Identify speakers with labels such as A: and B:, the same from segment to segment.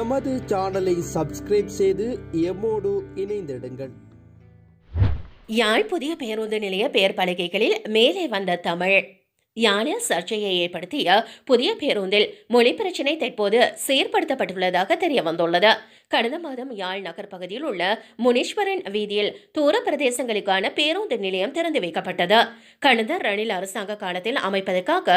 A: எமது சேனலை சப்ஸ்கிரைப் செய்து எம்மோடு இணைந்திடுங்கள் யாழ் புதிய பேருந்து நிலைய பெயர் பலகைகளில் மேலே வந்த தமிழ் யானை சர்ச்சையை ஏற்படுத்திய புதிய பேருந்தில் மொழி பிரச்சினை தற்போது செயற்படுத்தப்பட்டுள்ளதாக தெரிய வந்துள்ளது கடந்த மாதம் யாழ் நகர் பகுதியில் உள்ள முனீஸ்வரன் வீதியில் தூர பிரதேசங்களுக்கான பேருந்து நிலையம் திறந்து வைக்கப்பட்டது கடந்த ரணில் அரசாங்க காலத்தில் அமைப்பதற்காக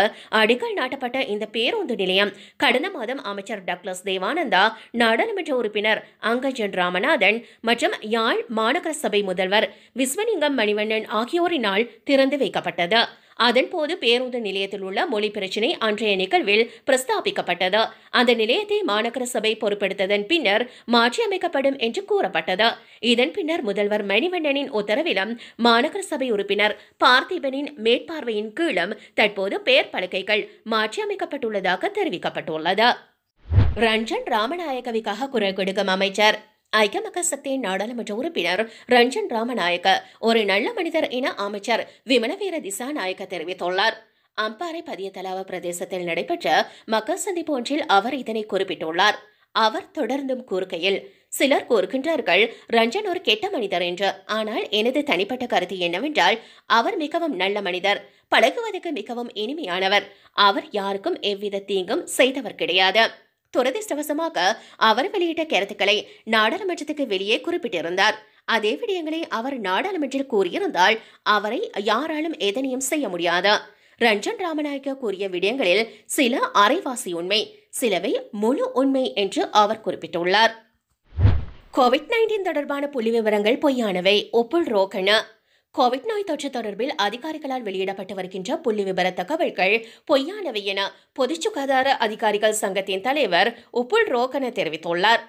A: அடிக்கல் நாட்டப்பட்ட இந்த பேருந்து நிலையம் கடந்த மாதம் அமைச்சர் டக்ளஸ் தேவானந்தா நாடாளுமன்ற உறுப்பினர் அங்கஜன் ராமநாதன் மற்றும் யாழ் மாநகர சபை முதல்வர் விஸ்வலிங்கம் மணிவண்ணன் ஆகியோரினால் திறந்து வைக்கப்பட்டது அதன்போது பேருந்து நிலையத்தில் உள்ள மொழி பிரச்சினை அன்றைய நிகழ்வில் பிரஸ்தாபிக்கப்பட்டது அந்த நிலையத்தை மாநகர சபை பொறுப்பெடுத்ததன் பின்னர் மாற்றியமைக்கப்படும் என்று கூறப்பட்டது இதன் பின்னர் முதல்வர் மணிவண்ணனின் உத்தரவிலும் மாநகர சபை உறுப்பினர் பார்த்திபனின் மேற்பார்வையின் கீழும் தற்போது பெயர் பலகைகள் மாற்றியமைக்கப்பட்டுள்ளதாக தெரிவிக்கப்பட்டுள்ளது ரஞ்சன் ராமநாயகவிக்காக குரல் கொடுக்கும் அமைச்சர் ஐக்கிய மக்கள் சக்தியின் நாடாளுமன்ற உறுப்பினர் ரஞ்சன் ராமநாயக்க ஒரு நல்ல மனிதர் என அமைச்சர் திசா நாயக்க தெரிவித்துள்ளார் அம்பாறை பதியத்தலாவ பிரதேசத்தில் நடைபெற்ற மக்கள் சந்திப்பு ஒன்றில் அவர் இதனை குறிப்பிட்டுள்ளார் அவர் தொடர்ந்தும் கூறுகையில் சிலர் கூறுகின்றார்கள் ரஞ்சன் ஒரு கெட்ட மனிதர் என்று ஆனால் எனது தனிப்பட்ட கருத்து என்னவென்றால் அவர் மிகவும் நல்ல மனிதர் பழகுவதற்கு மிகவும் இனிமையானவர் அவர் யாருக்கும் எவ்வித தீங்கும் செய்தவர் கிடையாது துரதிர்ஷ்டவசமாக அவர் வெளியிட்ட கருத்துக்களை நாடாளுமன்றத்துக்கு வெளியே குறிப்பிட்டிருந்தார் அதே விடயங்களை அவர் நாடாளுமன்றில் கூறியிருந்தால் அவரை யாராலும் எதனையும் செய்ய முடியாது ரஞ்சன் ராமநாயக்க கூறிய விடயங்களில் சில அரைவாசி உண்மை சிலவை முழு உண்மை என்று அவர் குறிப்பிட்டுள்ளார் கோவிட் நைன்டீன் தொடர்பான புள்ளி விவரங்கள் பொய்யானவை ஒப்புள் ரோகன கோவிட் நோய் தொற்று தொடர்பில் அதிகாரிகளால் வெளியிடப்பட்டு வருகின்ற புள்ளி விபர தகவல்கள் பொய்யானவை என பொது சுகாதார அதிகாரிகள் சங்கத்தின் தலைவர் உப்புல் ரோகன தெரிவித்துள்ளார்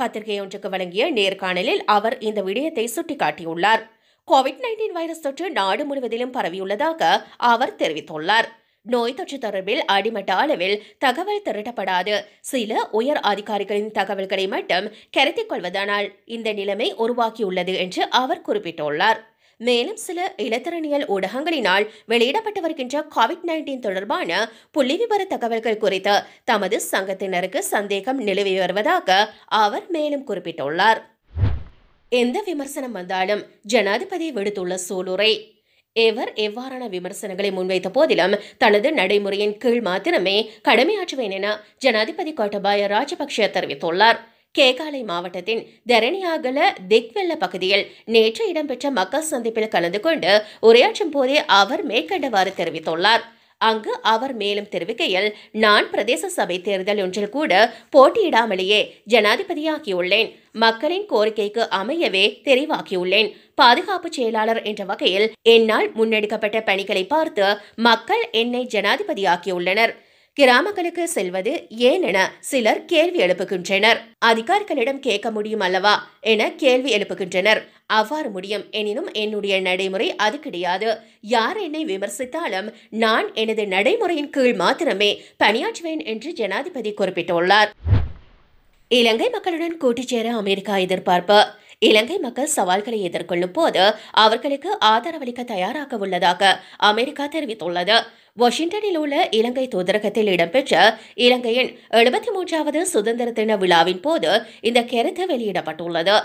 A: பத்திரிகை ஒன்றுக்கு வழங்கிய நேர்காணலில் அவர் இந்த விடயத்தை சுட்டிக்காட்டியுள்ளார் கோவிட் நைன்டீன் வைரஸ் தொற்று நாடு முழுவதிலும் பரவியுள்ளதாக அவர் தெரிவித்துள்ளார் நோய் தொற்று தொடர்பில் அடிமட்ட அளவில் தகவல் திரட்டப்படாது சில உயர் அதிகாரிகளின் தகவல்களை மட்டும் கருத்திக் கொள்வதானால் இந்த நிலைமை உருவாக்கியுள்ளது என்று அவர் குறிப்பிட்டுள்ளார் மேலும் சில இளத்தரணியல் ஊடகங்களினால் வெளியிடப்பட்டு வருகின்ற கோவிட் நைன்டீன் தொடர்பான புள்ளிவிவர தகவல்கள் குறித்து தமது சங்கத்தினருக்கு சந்தேகம் நிலவி வருவதாக அவர் மேலும் குறிப்பிட்டுள்ளார் எந்த விமர்சனம் வந்தாலும் ஜனாதிபதி விடுத்துள்ள சூளுரை எவர் எவ்வாறான விமர்சனங்களை முன்வைத்த போதிலும் தனது நடைமுறையின் கீழ் மாத்திரமே கடமையாற்றுவேன் என ஜனாதிபதி கோட்டபாய ராஜபக்ஷ தெரிவித்துள்ளார் கேகாலை மாவட்டத்தின் தரணியாகல திக்வெல்ல பகுதியில் நேற்று இடம்பெற்ற மக்கள் சந்திப்பில் கலந்து கொண்டு உரையாற்றும் போதே அவர் மேற்கண்டவாறு தெரிவித்துள்ளார் அங்கு அவர் மேலும் தெரிவிக்கையில் நான் பிரதேச சபை தேர்தல் ஒன்றில் கூட போட்டியிடாமலேயே ஜனாதிபதியாகியுள்ளேன் மக்களின் கோரிக்கைக்கு அமையவே தெரிவாக்கியுள்ளேன் பாதுகாப்பு செயலாளர் என்ற வகையில் என்னால் முன்னெடுக்கப்பட்ட பணிகளை பார்த்து மக்கள் என்னை ஜனாதிபதியாக்கியுள்ளனர் கிராமங்களுக்கு செல்வது ஏன் என சிலர் கேள்வி எழுப்புகின்றனர் அதிகாரிகளிடம் கேட்க முடியும் அல்லவா என கேள்வி எழுப்புகின்றனர் அவ்வாறு முடியும் எனினும் என்னுடைய நடைமுறை அது கிடையாது யார் என்னை விமர்சித்தாலும் நான் எனது நடைமுறையின் கீழ் மாத்திரமே பணியாற்றுவேன் என்று ஜனாதிபதி குறிப்பிட்டுள்ளார் இலங்கை மக்களுடன் கூட்டிச் சேர அமெரிக்கா எதிர்பார்ப்பு இலங்கை மக்கள் சவால்களை எதிர்கொள்ளும் போது அவர்களுக்கு ஆதரவளிக்க தயாராக உள்ளதாக அமெரிக்கா தெரிவித்துள்ளது வாஷிங்டனில் உள்ள இலங்கை தூதரகத்தில் இடம்பெற்ற இலங்கையின் எழுபத்தி மூன்றாவது சுதந்திர தின விழாவின் போது இந்த கருத்து வெளியிடப்பட்டுள்ளது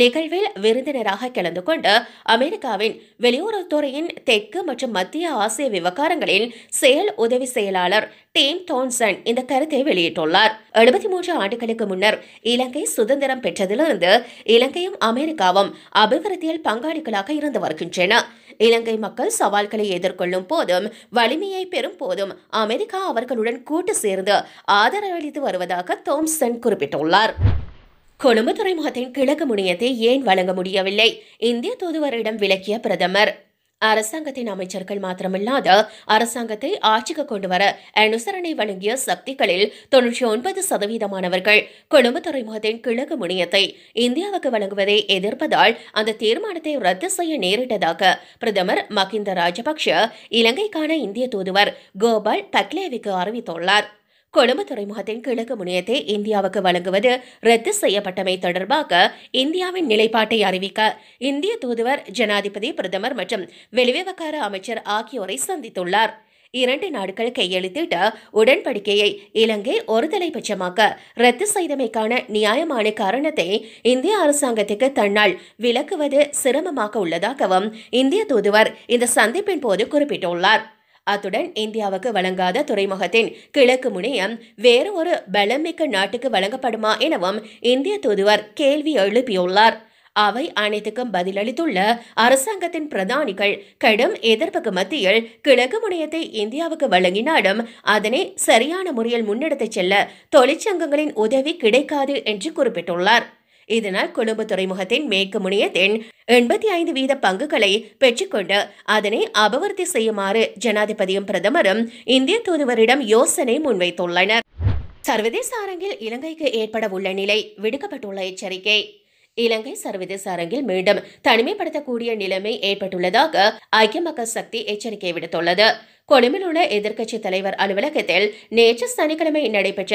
A: நிகழ்வில் விருந்தினராக கலந்து கொண்டு அமெரிக்காவின் வெளியுறவுத்துறையின் தெற்கு மற்றும் மத்திய ஆசிய விவகாரங்களின் செயல் உதவி செயலாளர் டீம் தோன்சன் இந்த கருத்தை வெளியிட்டுள்ளார் எழுபத்தி மூன்று ஆண்டுகளுக்கு முன்னர் இலங்கை சுதந்திரம் பெற்றதிலிருந்து இலங்கையும் அமெரிக்காவும் அபிவிருத்தியில் பங்காளிகளாக இருந்து வருகின்றன இலங்கை மக்கள் சவால்களை எதிர்கொள்ளும் போதும் வலிமையை உதவியை பெறும் போதும் அமெரிக்கா அவர்களுடன் கூட்டு சேர்ந்து ஆதரவளித்து வருவதாக தோம்சன் குறிப்பிட்டுள்ளார் கொழும்பு துறைமுகத்தின் கிழக்கு முனையத்தை ஏன் வழங்க முடியவில்லை இந்திய தூதுவரிடம் விளக்கிய பிரதமர் அரசாங்கத்தின் அமைச்சர்கள் மாத்திரமில்லாத அரசாங்கத்தை ஆட்சிக்கு கொண்டுவர அனுசரணை வழங்கிய சக்திகளில் தொன்னூற்றி ஒன்பது சதவீதமானவர்கள் கொழும்பு துறைமுகத்தின் கிழக்கு முனையத்தை இந்தியாவுக்கு வழங்குவதை எதிர்ப்பதால் அந்த தீர்மானத்தை ரத்து செய்ய நேரிட்டதாக பிரதமர் மஹிந்த ராஜபக்ஷ இலங்கைக்கான இந்திய தூதுவர் கோபால் பக்லேவிக்கு அறிவித்துள்ளாா் கொழும்பு துறைமுகத்தின் கிழக்கு முனையத்தை இந்தியாவுக்கு வழங்குவது ரத்து செய்யப்பட்டமை தொடர்பாக இந்தியாவின் நிலைப்பாட்டை அறிவிக்க இந்திய தூதுவர் ஜனாதிபதி பிரதமர் மற்றும் வெளிவிவகார அமைச்சர் ஆகியோரை சந்தித்துள்ளார் இரண்டு நாடுகள் கையெழுத்திட்ட உடன்படிக்கையை இலங்கை ஒருதலைபட்சமாக ரத்து செய்தமைக்கான நியாயமான காரணத்தை இந்திய அரசாங்கத்துக்கு தன்னால் விளக்குவது சிரமமாக உள்ளதாகவும் இந்திய தூதுவர் இந்த சந்திப்பின் போது குறிப்பிட்டுள்ளார் அத்துடன் இந்தியாவுக்கு வழங்காத துறைமுகத்தின் கிழக்கு முனையம் வேறு ஒரு பலமிக்க நாட்டுக்கு வழங்கப்படுமா எனவும் இந்திய தூதுவர் கேள்வி எழுப்பியுள்ளார் அவை அனைத்துக்கும் பதிலளித்துள்ள அரசாங்கத்தின் பிரதானிகள் கடும் எதிர்ப்புக்கு மத்தியில் கிழக்கு முனையத்தை இந்தியாவுக்கு வழங்கினாலும் அதனை சரியான முறையில் முன்னெடுத்துச் செல்ல தொழிற்சங்கங்களின் உதவி கிடைக்காது என்று குறிப்பிட்டுள்ளார் இதனால் கொழும்பு துறைமுகத்தின் மேற்கு முனையத்தின் எண்பத்தி ஐந்து வீத பங்குகளை பெற்றுக்கொண்டு அதனை அபவர்த்தி செய்யுமாறு ஜனாதிபதியும் பிரதமரும் இந்திய தூதுவரிடம் யோசனை முன்வைத்துள்ளனர் சர்வதேச அரங்கில் இலங்கைக்கு ஏற்பட உள்ள நிலை விடுக்கப்பட்டுள்ள எச்சரிக்கை இலங்கை சர்வதேச அரங்கில் மீண்டும் தனிமைப்படுத்தக்கூடிய நிலைமை ஏற்பட்டுள்ளதாக ஐக்கிய மக்கள் சக்தி எச்சரிக்கை விடுத்துள்ளது கொழும்பிலுள்ள எதிர்க்கட்சி தலைவர் அலுவலகத்தில் நேற்று சனிக்கிழமை நடைபெற்ற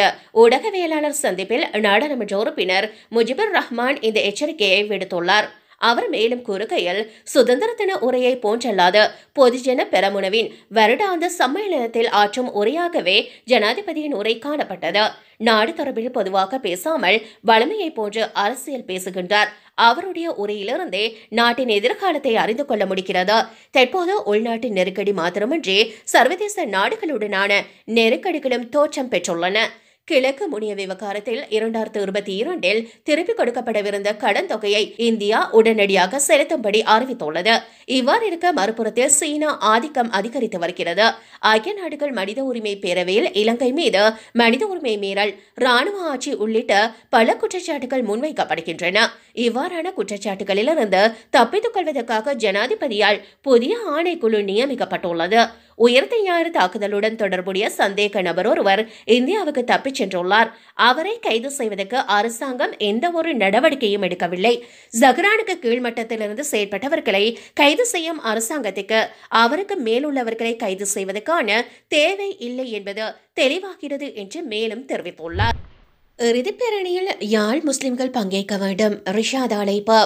A: ஊடகவியலாளர் சந்திப்பில் நாடாளுமன்ற உறுப்பினர் முஜிபுர் ரஹ்மான் இந்த எச்சரிக்கையை விடுத்துள்ளார் அவர் மேலும் கூறுகையில் சுதந்திர தின உரையை போன்றல்லாத பொதுஜன பெரமுனவின் வருடாந்த சம்மேளனத்தில் ஆற்றும் உரையாகவே ஜனாதிபதியின் உரை காணப்பட்டது நாடு தொடர்பில் பொதுவாக பேசாமல் வலிமையை போன்று அரசியல் பேசுகின்றார் அவருடைய உரையிலிருந்தே நாட்டின் எதிர்காலத்தை அறிந்து கொள்ள முடிகிறது தற்போது உள்நாட்டு நெருக்கடி மாத்திரமின்றி சர்வதேச நாடுகளுடனான நெருக்கடிகளும் தோற்றம் பெற்றுள்ளன கிழக்கு முனிய விவகாரத்தில் இரண்டாயிரத்து இருபத்தி இரண்டில் திருப்பிக் கொடுக்கப்படவிருந்த கடன் தொகையை இந்தியா உடனடியாக செலுத்தும்படி அறிவித்துள்ளது இவ்வாறு இருக்க மறுபுறத்தில் சீனா ஆதிக்கம் அதிகரித்து வருகிறது ஐக்கிய நாடுகள் மனித உரிமை பேரவையில் இலங்கை மீது மனித உரிமை மீறல் ராணுவ ஆட்சி உள்ளிட்ட பல குற்றச்சாட்டுகள் முன்வைக்கப்படுகின்றன இவ்வாறான குற்றச்சாட்டுகளிலிருந்து தப்பித்துக் கொள்வதற்காக ஜனாதிபதியால் புதிய ஆணைக்குழு நியமிக்கப்பட்டுள்ளது உயர்த்தையாறு தாக்குதலுடன் தொடர்புடைய சந்தேக நபர் ஒருவர் இந்தியாவுக்கு தப்பிச் சென்றுள்ளார் அவரை கைது செய்வதற்கு அரசாங்கம் எந்த ஒரு நடவடிக்கையும் எடுக்கவில்லை ஜஹ்ரானுக்கு கீழ்மட்டத்திலிருந்து செயற்பட்டவர்களை கைது செய்யும் அரசாங்கத்துக்கு அவருக்கு மேலுள்ளவர்களை கைது செய்வதற்கான தேவை இல்லை என்பது தெளிவாகிறது என்று மேலும் தெரிவித்துள்ளார் இறுதிப்பேரணியில் யாழ் முஸ்லிம்கள் பங்கேற்க வேண்டும் ரிஷாத் அழைப்பு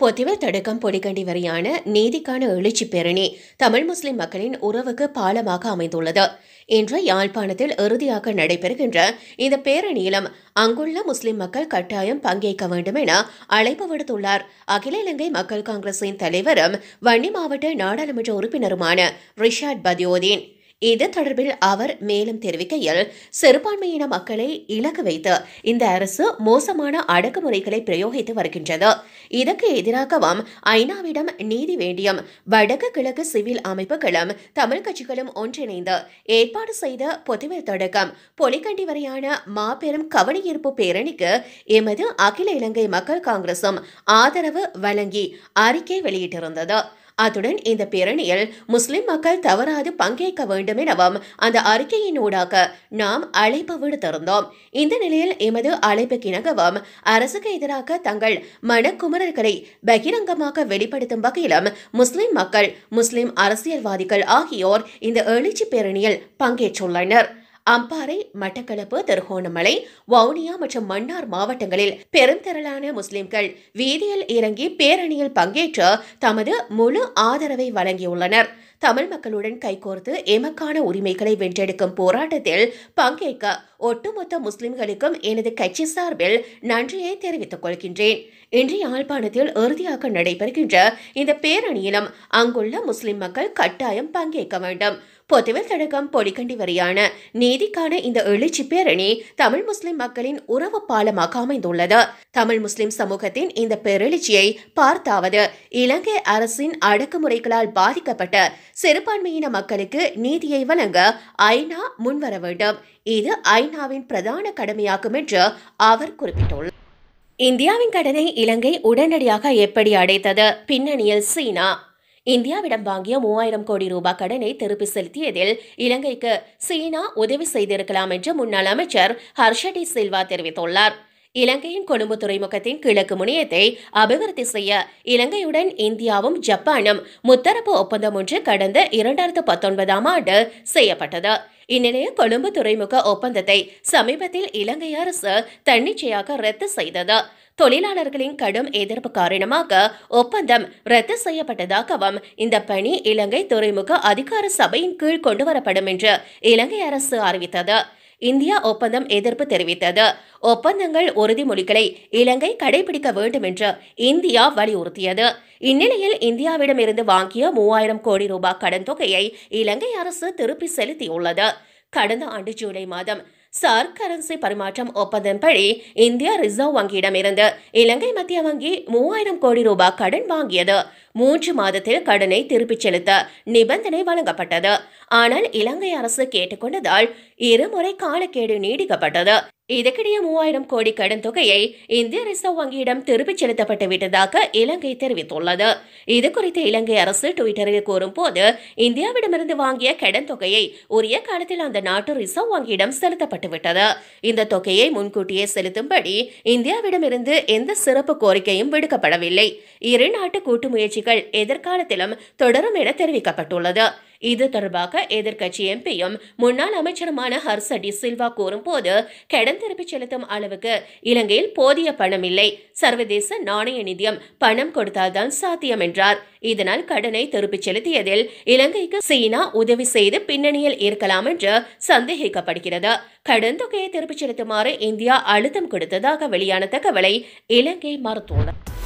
A: பொத்திவ தடுக்கம் பொடிகண்டி வரையான நீதிக்கான எழுச்சி பேரணி தமிழ் முஸ்லிம் மக்களின் உறவுக்கு பாலமாக அமைந்துள்ளது இன்று யாழ்ப்பாணத்தில் இறுதியாக நடைபெறுகின்ற இந்த பேரணியிலும் அங்குள்ள முஸ்லிம் மக்கள் கட்டாயம் பங்கேற்க வேண்டும் என அழைப்பு விடுத்துள்ளார் அகில இலங்கை மக்கள் காங்கிரசின் தலைவரும் வன்னி மாவட்ட நாடாளுமன்ற உறுப்பினருமான ரிஷாட் பதியோதீன் இது தொடர்பில் அவர் மேலும் தெரிவிக்கையில் சிறுபான்மையின மக்களை இலக்கு வைத்து இந்த அரசு மோசமான அடக்குமுறைகளை பிரயோகித்து வருகின்றது இதற்கு எதிராகவும் ஐநாவிடம் நீதி வேண்டியும் வடக்கு கிழக்கு சிவில் அமைப்புகளும் தமிழ் கட்சிகளும் ஒன்றிணைந்து ஏற்பாடு செய்த பொதுவில் தொடக்கம் பொலிகண்டி வரையான மாபெரும் கவனஈர்ப்பு பேரணிக்கு எமது அகில இலங்கை மக்கள் காங்கிரசும் ஆதரவு வழங்கி அறிக்கை வெளியிட்டிருந்தது அத்துடன் இந்த பேரணியில் முஸ்லிம் மக்கள் தவறாது பங்கேற்க வேண்டும் எனவும் அந்த ஊடாக நாம் அழைப்பு விடுத்திருந்தோம் இந்த நிலையில் எமது அழைப்புக்கிணங்கவும் அரசுக்கு எதிராக தங்கள் மனக்குமரர்களை பகிரங்கமாக வெளிப்படுத்தும் வகையிலும் முஸ்லிம் மக்கள் முஸ்லிம் அரசியல்வாதிகள் ஆகியோர் இந்த எழுச்சி பேரணியில் பங்கேற்றுள்ளனர் அம்பாறை மட்டக்களப்பு திருகோணமலை வவுனியா மற்றும் மன்னார் மாவட்டங்களில் பெருந்திரளான முஸ்லிம்கள் வீதியில் இறங்கி பேரணியில் பங்கேற்று தமது முழு ஆதரவை வழங்கியுள்ளனர் தமிழ் மக்களுடன் கைகோர்த்து எமக்கான உரிமைகளை வென்றெடுக்கும் போராட்டத்தில் பங்கேற்க ஒட்டுமொத்த முஸ்லிம்களுக்கும் எனது கட்சி சார்பில் நன்றியை தெரிவித்துக் கொள்கின்றேன் இன்றைய யாழ்ப்பாணத்தில் இறுதியாக நடைபெறுகின்ற இந்த பேரணியிலும் அங்குள்ள முஸ்லிம் மக்கள் கட்டாயம் பங்கேற்க வேண்டும் பொதுவில் தடகம் பொடிக்கண்டி வரையான நீதிக்கான இந்த எழுச்சி பேரணி தமிழ் முஸ்லிம் மக்களின் உறவு பாலமாக அமைந்துள்ளது தமிழ் முஸ்லிம் சமூகத்தின் இந்த பெருளிச்சியை பார்த்தாவது இலங்கை அரசின் அடக்குமுறைகளால் பாதிக்கப்பட்ட சிறுபான்மையின மக்களுக்கு நீதியை வழங்க ஐநா முன்வர வேண்டும் இது ஐநாவின் பிரதான கடமையாகும் என்று அவர் குறிப்பிட்டுள்ளார் இந்தியாவின் கடனை இலங்கை உடனடியாக எப்படி அடைத்தது பின்னணியில் சீனா இந்தியாவிடம் வாங்கிய மூவாயிரம் கோடி ரூபாய் கடனை திருப்பி செலுத்தியதில் இலங்கைக்கு சீனா உதவி செய்திருக்கலாம் என்று முன்னாள் அமைச்சர் ஹர்ஷடி சில்வா தெரிவித்துள்ளார் இலங்கையின் கொழும்பு துறைமுகத்தின் கிழக்கு முனையத்தை அபிவிருத்தி செய்ய இலங்கையுடன் இந்தியாவும் ஜப்பானும் முத்தரப்பு ஒப்பந்தம் ஒன்று கடந்த இரண்டாயிரத்து பத்தொன்பதாம் ஆண்டு செய்யப்பட்டது இந்நிலையில் கொழும்பு துறைமுக ஒப்பந்தத்தை சமீபத்தில் இலங்கை அரசு தன்னிச்சையாக ரத்து செய்தது தொழிலாளர்களின் கடும் எதிர்ப்பு காரணமாக ஒப்பந்தம் ரத்து செய்யப்பட்டதாகவும் இந்த பணி இலங்கை துறைமுக அதிகார சபையின் கீழ் கொண்டுவரப்படும் என்று இலங்கை அரசு அறிவித்தது இந்தியா ஒப்பந்தம் எதிர்ப்பு தெரிவித்தது ஒப்பந்தங்கள் உறுதிமொழிகளை இலங்கை கடைபிடிக்க வேண்டும் என்று இந்தியா வலியுறுத்தியது இந்நிலையில் இந்தியாவிடமிருந்து வாங்கிய மூவாயிரம் கோடி ரூபாய் கடன் தொகையை இலங்கை அரசு திருப்பி செலுத்தியுள்ளது கடந்த ஆண்டு ஜூலை மாதம் சார் கரன்சி பரிமாற்றம் ஒப்பந்தம்படி இந்திய ரிசர்வ் வங்கியிடமிருந்து இலங்கை மத்திய வங்கி மூவாயிரம் கோடி ரூபாய் கடன் வாங்கியது மூன்று மாதத்தில் கடனை திருப்பிச் செலுத்த நிபந்தனை வழங்கப்பட்டது ஆனால் இலங்கை அரசு கேட்டுக்கொண்டதால் இருமுறை காலக்கேடு நீடிக்கப்பட்டது இதற்கிடையே மூவாயிரம் கோடி கடன் தொகையை இந்திய ரிசர்வ் வங்கியிடம் திருப்பிச் செலுத்தப்பட்டு விட்டதாக இலங்கை தெரிவித்துள்ளது இது குறித்து இலங்கை அரசு டுவிட்டரில் கூறும்போது இந்தியாவிடமிருந்து வாங்கிய கடன் தொகையை உரிய காலத்தில் அந்த நாட்டு ரிசர்வ் வங்கியிடம் செலுத்தப்பட்டுவிட்டது இந்த தொகையை முன்கூட்டியே செலுத்தும்படி இந்தியாவிடமிருந்து எந்த சிறப்பு கோரிக்கையும் விடுக்கப்படவில்லை இரு நாட்டு கூட்டு முயற்சிகள் எதிர்காலத்திலும் தொடரும் என தெரிவிக்கப்பட்டுள்ளது இது தொடர்பாக எதிர்க்கட்சி எம்பியும் முன்னாள் அமைச்சருமான ஹர்ச டி சில்வா கூறும்போது கடன் திருப்பி செலுத்தும் அளவுக்கு இலங்கையில் போதிய பணம் இல்லை சர்வதேச நாணய நிதியம் பணம் கொடுத்தால்தான் சாத்தியம் என்றார் இதனால் கடனை திருப்பிச் செலுத்தியதில் இலங்கைக்கு சீனா உதவி செய்து பின்னணியில் இருக்கலாம் என்று சந்தேகிக்கப்படுகிறது கடன் தொகையை திருப்பிச் செலுத்துமாறு இந்தியா அழுத்தம் கொடுத்ததாக வெளியான தகவலை இலங்கை மறுத்துள்ளது